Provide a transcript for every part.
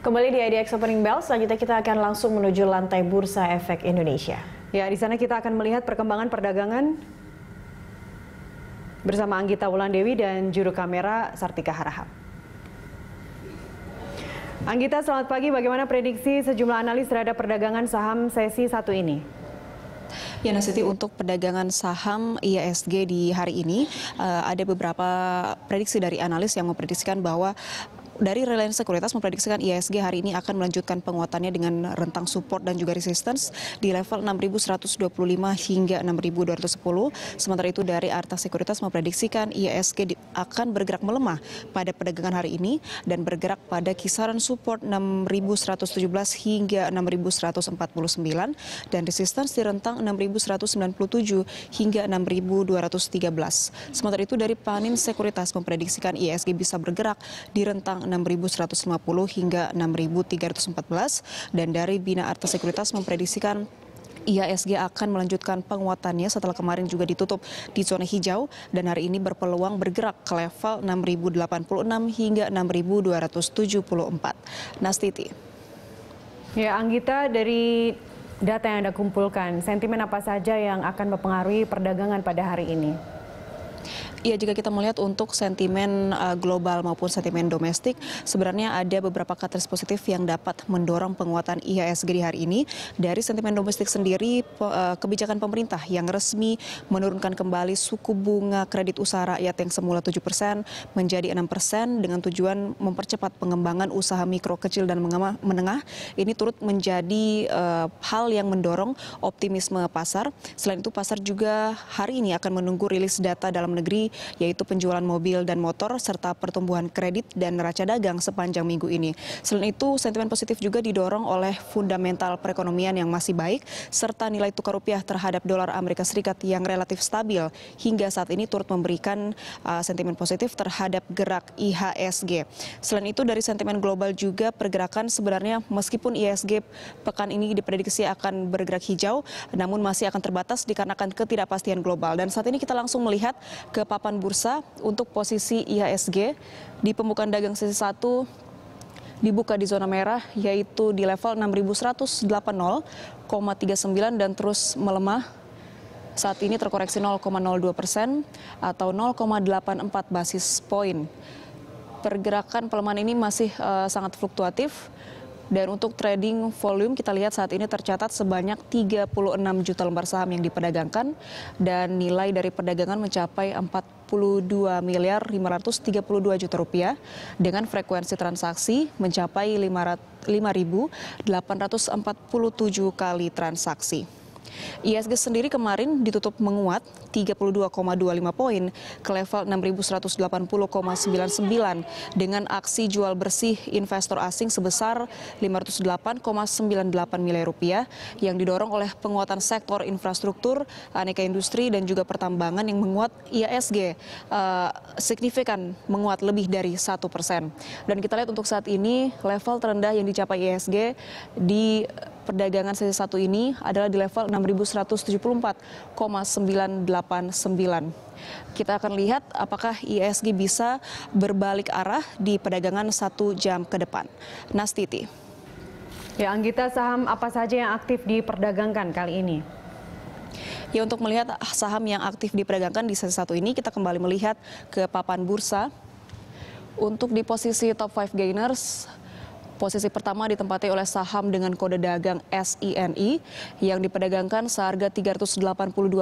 Kembali di IDX Opening Bell, selanjutnya kita akan langsung menuju lantai Bursa Efek Indonesia. Ya, di sana kita akan melihat perkembangan perdagangan bersama Anggita Wulandewi dan juru kamera Sartika Harahap. Anggita, selamat pagi. Bagaimana prediksi sejumlah analis terhadap perdagangan saham sesi satu ini? Ya Nasiti, untuk perdagangan saham IASG di hari ini eh, ada beberapa prediksi dari analis yang memprediksikan bahwa dari Reliance Sekuritas memprediksikan ISG hari ini akan melanjutkan penguatannya dengan rentang support dan juga resistance di level 6.125 hingga 6.210. Sementara itu dari Arta Sekuritas memprediksikan ISG akan bergerak melemah pada perdagangan hari ini dan bergerak pada kisaran support 6.117 hingga 6.149 dan resistance di rentang 6.197 hingga 6.213. Sementara itu dari Panin Sekuritas memprediksikan ISG bisa bergerak di rentang 6.150 hingga 6.314 dan dari Bina Arta Sekuritas memprediksikan IASG akan melanjutkan penguatannya setelah kemarin juga ditutup di zona hijau dan hari ini berpeluang bergerak ke level 6.086 hingga 6.274. Nastiti. Ya Anggita dari data yang Anda kumpulkan, sentimen apa saja yang akan mempengaruhi perdagangan pada hari ini? Ya, jika kita melihat untuk sentimen uh, global maupun sentimen domestik, sebenarnya ada beberapa katalis positif yang dapat mendorong penguatan IHSG di hari ini. Dari sentimen domestik sendiri, pe uh, kebijakan pemerintah yang resmi menurunkan kembali suku bunga kredit usaha rakyat yang semula 7% menjadi 6% dengan tujuan mempercepat pengembangan usaha mikro kecil dan menengah. Ini turut menjadi uh, hal yang mendorong optimisme pasar. Selain itu, pasar juga hari ini akan menunggu rilis data dalam dalam negeri yaitu penjualan mobil dan motor serta pertumbuhan kredit dan neraca dagang sepanjang minggu ini. Selain itu, sentimen positif juga didorong oleh fundamental perekonomian yang masih baik serta nilai tukar rupiah terhadap dolar Amerika Serikat yang relatif stabil hingga saat ini turut memberikan uh, sentimen positif terhadap gerak IHSG. Selain itu dari sentimen global juga pergerakan sebenarnya meskipun IHSG pekan ini diprediksi akan bergerak hijau namun masih akan terbatas dikarenakan ketidakpastian global. Dan saat ini kita langsung melihat ke papan bursa untuk posisi IHSG di pembukaan dagang sesi 1 dibuka di zona merah yaitu di level 6180,39 dan terus melemah saat ini terkoreksi 0,02 persen atau 0,84 basis poin. Pergerakan pelemahan ini masih uh, sangat fluktuatif dan untuk trading volume kita lihat saat ini tercatat sebanyak 36 juta lembar saham yang diperdagangkan dan nilai dari perdagangan mencapai 42 miliar 532 juta rupiah dengan frekuensi transaksi mencapai 5.847 kali transaksi. ISG sendiri kemarin ditutup menguat 32,25 poin ke level 6.180,99 dengan aksi jual bersih investor asing sebesar 508,98 miliar rupiah yang didorong oleh penguatan sektor infrastruktur, aneka industri dan juga pertambangan yang menguat ISG uh, eh, signifikan menguat lebih dari satu persen. Dan kita lihat untuk saat ini level terendah yang dicapai ISG di perdagangan sesi satu ini adalah di level 6.174,989. Kita akan lihat apakah ISG bisa berbalik arah di perdagangan satu jam ke depan. Nastiti. Ya, Anggita, saham apa saja yang aktif diperdagangkan kali ini? Ya untuk melihat saham yang aktif diperdagangkan di sesi satu ini kita kembali melihat ke papan bursa. Untuk di posisi top 5 gainers Posisi pertama ditempati oleh saham dengan kode dagang SINI yang diperdagangkan seharga 382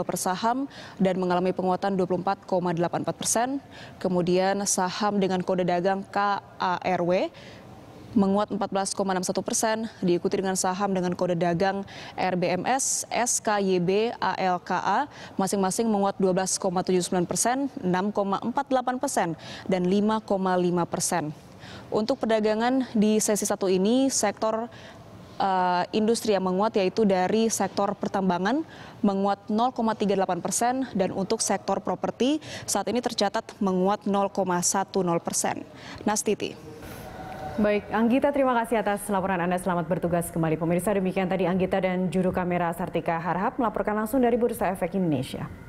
per saham dan mengalami penguatan 24,84 persen. Kemudian saham dengan kode dagang KARW menguat 14,61 persen, diikuti dengan saham dengan kode dagang RBMS, SKYB, ALKA, masing-masing menguat 12,79 persen, 6,48 persen, dan 5,5 persen. Untuk perdagangan di sesi satu ini, sektor uh, industri yang menguat yaitu dari sektor pertambangan menguat 0,38 persen dan untuk sektor properti saat ini tercatat menguat 0,10 persen. Nastiti. Baik, Anggita terima kasih atas laporan Anda. Selamat bertugas kembali. Pemirsa demikian tadi Anggita dan juru kamera Sartika Harhab melaporkan langsung dari Bursa Efek Indonesia.